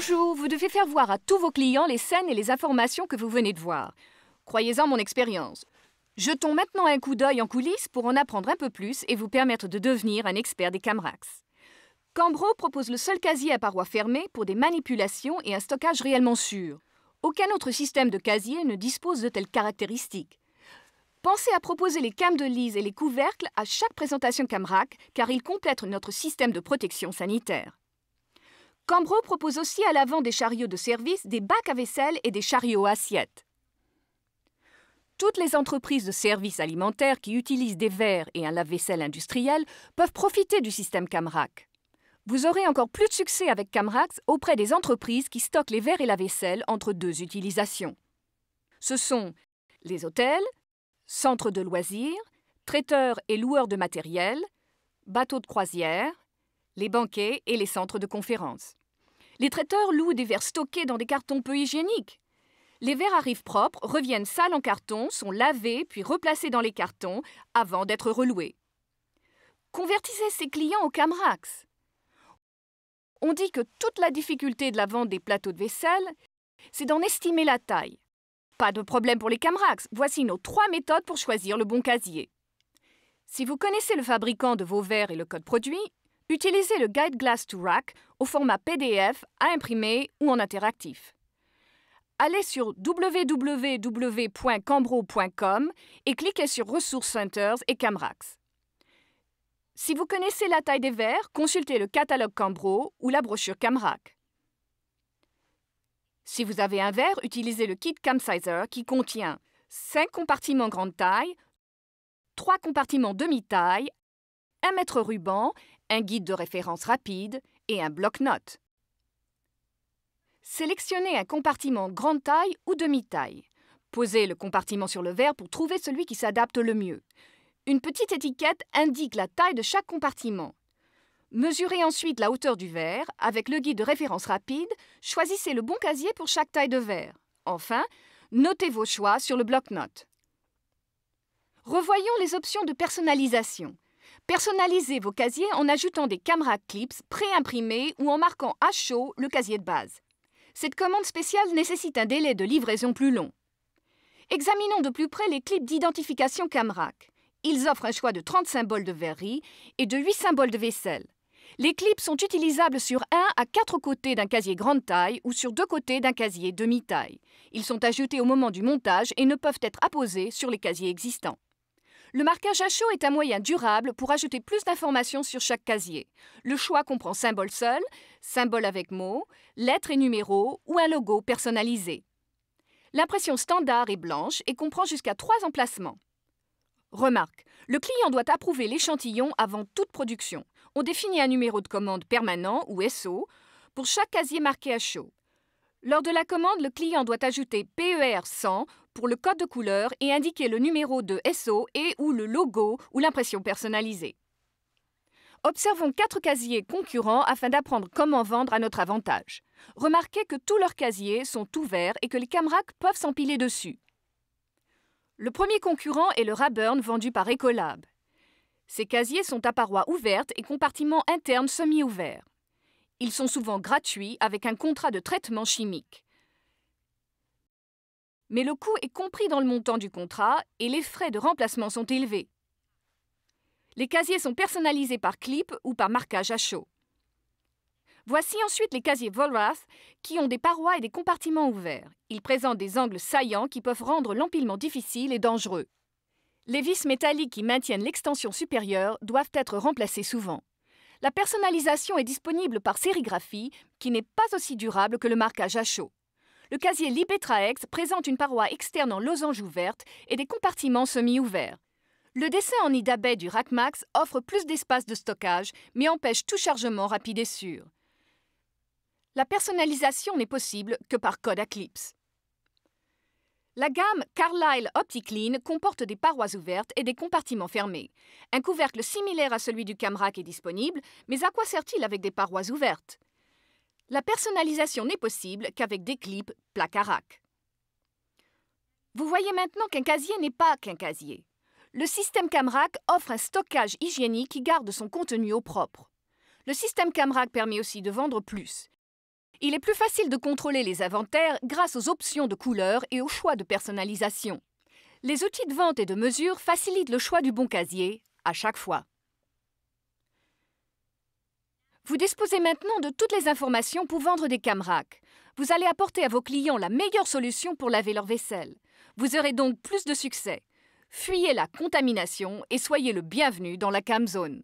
Bonjour, vous devez faire voir à tous vos clients les scènes et les informations que vous venez de voir. Croyez-en mon expérience. Jetons maintenant un coup d'œil en coulisses pour en apprendre un peu plus et vous permettre de devenir un expert des Camrax. Cambro propose le seul casier à parois fermées pour des manipulations et un stockage réellement sûr. Aucun autre système de casier ne dispose de telles caractéristiques. Pensez à proposer les cames de lise et les couvercles à chaque présentation Camrac, car ils complètent notre système de protection sanitaire. Cambro propose aussi à l'avant des chariots de service des bacs à vaisselle et des chariots à assiettes. Toutes les entreprises de services alimentaires qui utilisent des verres et un lave-vaisselle industriel peuvent profiter du système Camrac. Vous aurez encore plus de succès avec Camrax auprès des entreprises qui stockent les verres et la vaisselle entre deux utilisations. Ce sont les hôtels, centres de loisirs, traiteurs et loueurs de matériel, bateaux de croisière, les banquets et les centres de conférences. Les traiteurs louent des verres stockés dans des cartons peu hygiéniques. Les verres arrivent propres, reviennent sales en carton, sont lavés puis replacés dans les cartons avant d'être reloués. Convertissez ces clients au Camrax. On dit que toute la difficulté de la vente des plateaux de vaisselle, c'est d'en estimer la taille. Pas de problème pour les Camrax, voici nos trois méthodes pour choisir le bon casier. Si vous connaissez le fabricant de vos verres et le code produit, Utilisez le Guide Glass to Rack au format PDF à imprimer ou en interactif. Allez sur www.cambro.com et cliquez sur Ressources Centers et CamRacks. Si vous connaissez la taille des verres, consultez le catalogue Cambro ou la brochure CamRack. Si vous avez un verre, utilisez le kit Camsizer qui contient 5 compartiments grande taille, 3 compartiments demi-taille, 1 mètre ruban un guide de référence rapide et un bloc-notes. Sélectionnez un compartiment grande taille ou demi-taille. Posez le compartiment sur le verre pour trouver celui qui s'adapte le mieux. Une petite étiquette indique la taille de chaque compartiment. Mesurez ensuite la hauteur du verre. Avec le guide de référence rapide, choisissez le bon casier pour chaque taille de verre. Enfin, notez vos choix sur le bloc-notes. Revoyons les options de personnalisation. Personnalisez vos casiers en ajoutant des caméras clips pré imprimés ou en marquant à chaud le casier de base. Cette commande spéciale nécessite un délai de livraison plus long. Examinons de plus près les clips d'identification Camrac. Ils offrent un choix de 30 symboles de verrerie et de 8 symboles de vaisselle. Les clips sont utilisables sur 1 à 4 côtés d'un casier grande taille ou sur 2 côtés d'un casier demi-taille. Ils sont ajoutés au moment du montage et ne peuvent être apposés sur les casiers existants. Le marquage à chaud est un moyen durable pour ajouter plus d'informations sur chaque casier. Le choix comprend symbole seul, symbole avec mots, lettres et numéros ou un logo personnalisé. L'impression standard est blanche et comprend jusqu'à trois emplacements. Remarque, le client doit approuver l'échantillon avant toute production. On définit un numéro de commande permanent ou SO pour chaque casier marqué à chaud. Lors de la commande, le client doit ajouter PER 100 pour le code de couleur et indiquer le numéro de SO et ou le logo ou l'impression personnalisée. Observons quatre casiers concurrents afin d'apprendre comment vendre à notre avantage. Remarquez que tous leurs casiers sont ouverts et que les camracs peuvent s'empiler dessus. Le premier concurrent est le Raburn vendu par Ecolab. Ces casiers sont à parois ouvertes et compartiments internes semi-ouverts. Ils sont souvent gratuits avec un contrat de traitement chimique mais le coût est compris dans le montant du contrat et les frais de remplacement sont élevés. Les casiers sont personnalisés par clip ou par marquage à chaud. Voici ensuite les casiers Volrath qui ont des parois et des compartiments ouverts. Ils présentent des angles saillants qui peuvent rendre l'empilement difficile et dangereux. Les vis métalliques qui maintiennent l'extension supérieure doivent être remplacées souvent. La personnalisation est disponible par sérigraphie, qui n'est pas aussi durable que le marquage à chaud le casier Libetra-X présente une paroi externe en losange ouverte et des compartiments semi-ouverts. Le dessin en idabet du Rackmax offre plus d'espace de stockage, mais empêche tout chargement rapide et sûr. La personnalisation n'est possible que par code Eclipse. La gamme Carlyle OptiClean comporte des parois ouvertes et des compartiments fermés. Un couvercle similaire à celui du CamRack est disponible, mais à quoi sert-il avec des parois ouvertes la personnalisation n'est possible qu'avec des clips placarac. Vous voyez maintenant qu'un casier n'est pas qu'un casier. Le système Camrac offre un stockage hygiénique qui garde son contenu au propre. Le système Camrac permet aussi de vendre plus. Il est plus facile de contrôler les inventaires grâce aux options de couleurs et au choix de personnalisation. Les outils de vente et de mesure facilitent le choix du bon casier à chaque fois. Vous disposez maintenant de toutes les informations pour vendre des CAMRAC. Vous allez apporter à vos clients la meilleure solution pour laver leur vaisselle. Vous aurez donc plus de succès. Fuyez la contamination et soyez le bienvenu dans la Camzone.